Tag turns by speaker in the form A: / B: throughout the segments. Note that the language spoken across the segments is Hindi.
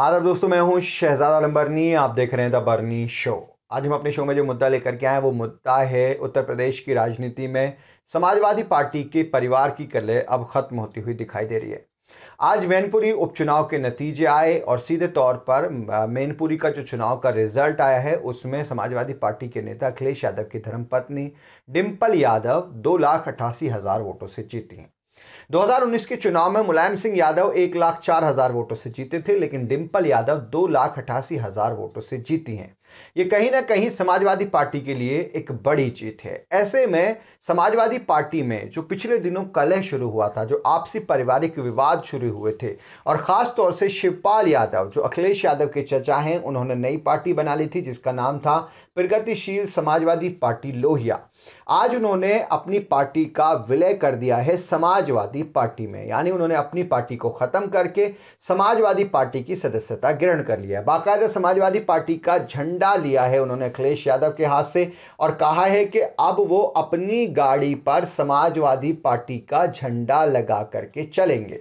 A: आदर दोस्तों मैं हूं शहजाद आलम बर्नी आप देख रहे हैं द बर्नी शो आज हम अपने शो में जो मुद्दा लेकर के आए हैं वो मुद्दा है उत्तर प्रदेश की राजनीति में समाजवादी पार्टी के परिवार की कले अब ख़त्म होती हुई दिखाई दे रही है आज मैनपुरी उपचुनाव के नतीजे आए और सीधे तौर पर मैनपुरी का जो चुनाव का रिजल्ट आया है उसमें समाजवादी पार्टी के नेता अखिलेश यादव की धर्मपत्नी डिम्पल यादव दो लाख अट्ठासी हज़ार वोटों से जीती हैं 2019 के चुनाव में मुलायम सिंह यादव एक लाख चार हजार वोटों से जीते थे लेकिन डिम्पल यादव दो लाख अठासी हजार वोटों से जीती हैं ये कहीं ना कहीं समाजवादी पार्टी के लिए एक बड़ी जीत है ऐसे में समाजवादी पार्टी में जो पिछले दिनों कलह शुरू हुआ था जो आपसी पारिवारिक विवाद शुरू हुए थे और ख़ास तौर से शिवपाल यादव जो अखिलेश यादव के चचा हैं उन्होंने नई पार्टी बना ली थी जिसका नाम था प्रगतिशील समाजवादी पार्टी लोहिया आज उन्होंने अपनी पार्टी का विलय कर दिया है समाजवादी समाजवादी पार्टी में यानी उन्होंने अपनी पार्टी को ख़त्म करके समाजवादी पार्टी की सदस्यता ग्रहण कर लिया है बाकायदा समाजवादी पार्टी का झंडा लिया है उन्होंने अखिलेश यादव के हाथ से और कहा है कि अब वो अपनी गाड़ी पर समाजवादी पार्टी का झंडा लगा करके चलेंगे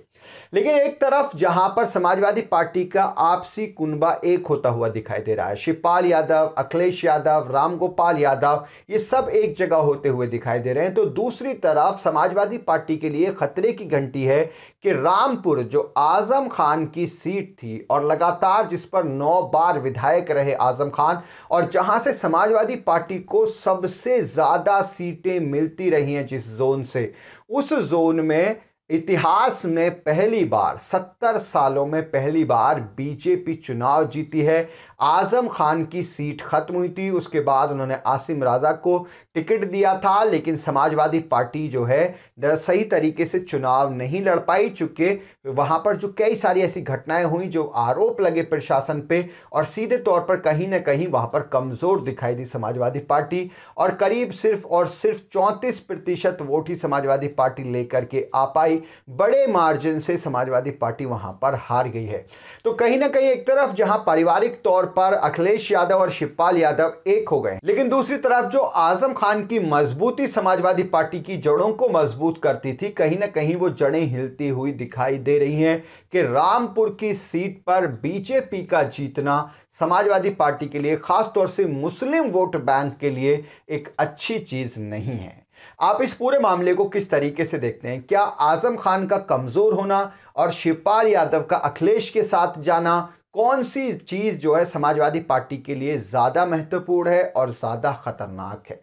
A: लेकिन एक तरफ जहां पर समाजवादी पार्टी का आपसी कुनबा एक होता हुआ दिखाई दे रहा है शिवपाल यादव अखिलेश यादव रामगोपाल यादव ये सब एक जगह होते हुए दिखाई दे रहे हैं तो दूसरी तरफ समाजवादी पार्टी के लिए खतरे की घंटी है कि रामपुर जो आजम खान की सीट थी और लगातार जिस पर नौ बार विधायक रहे आजम खान और जहां से समाजवादी पार्टी को सबसे ज़्यादा सीटें मिलती रही हैं जिस जोन से उस जोन में इतिहास में पहली बार सत्तर सालों में पहली बार बीजेपी चुनाव जीती है आज़म खान की सीट ख़त्म हुई थी उसके बाद उन्होंने आसिम राजा को टिकट दिया था लेकिन समाजवादी पार्टी जो है सही तरीके से चुनाव नहीं लड़ पाई चूँकि वहाँ पर जो कई सारी ऐसी घटनाएं हुई जो आरोप लगे प्रशासन पे और सीधे तौर पर कहीं ना कहीं वहाँ पर कमज़ोर दिखाई दी समाजवादी पार्टी और करीब सिर्फ और सिर्फ चौंतीस प्रतिशत वोट ही समाजवादी पार्टी लेकर के आ पाई बड़े मार्जिन से समाजवादी पार्टी वहाँ पर हार गई है तो कहीं ना कहीं एक तरफ जहाँ पारिवारिक तौर पर अखिलेश यादव और शिवपाल यादव एक हो गए लेकिन दूसरी तरफ जो आजम खान की मजबूती समाजवादी पार्टी की जड़ों को मजबूत करती थी कहीं ना कहीं वो जड़ें हिलती हुई दिखाई दे रही हैं कि रामपुर की सीट पर बीजेपी का जीतना समाजवादी पार्टी के लिए खासतौर से मुस्लिम वोट बैंक के लिए एक अच्छी चीज़ नहीं है आप इस पूरे मामले को किस तरीके से देखते हैं क्या आजम खान का कमज़ोर होना और शिवपाल यादव का अखिलेश के साथ जाना कौन सी चीज़ जो है समाजवादी पार्टी के लिए ज़्यादा महत्वपूर्ण है और ज़्यादा खतरनाक है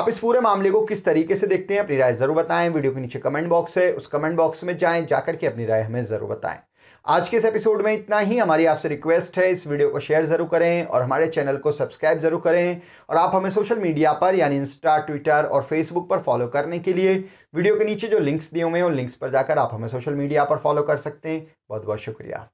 A: आप इस पूरे मामले को किस तरीके से देखते हैं अपनी राय ज़रूर बताएं वीडियो के नीचे कमेंट बॉक्स है उस कमेंट बॉक्स में जाएं जाकर के अपनी राय हमें ज़रूर बताएं आज के इस एपिसोड में इतना ही हमारी आपसे रिक्वेस्ट है इस वीडियो को शेयर ज़रूर करें और हमारे चैनल को सब्सक्राइब ज़रूर करें और आप हमें सोशल मीडिया पर यानी इंस्टा ट्विटर और फेसबुक पर फॉलो करने के लिए वीडियो के नीचे जो लिंक्स दिए हुए हैं उन लिंक्स पर जाकर आप हमें सोशल मीडिया पर फॉलो कर सकते हैं बहुत बहुत शुक्रिया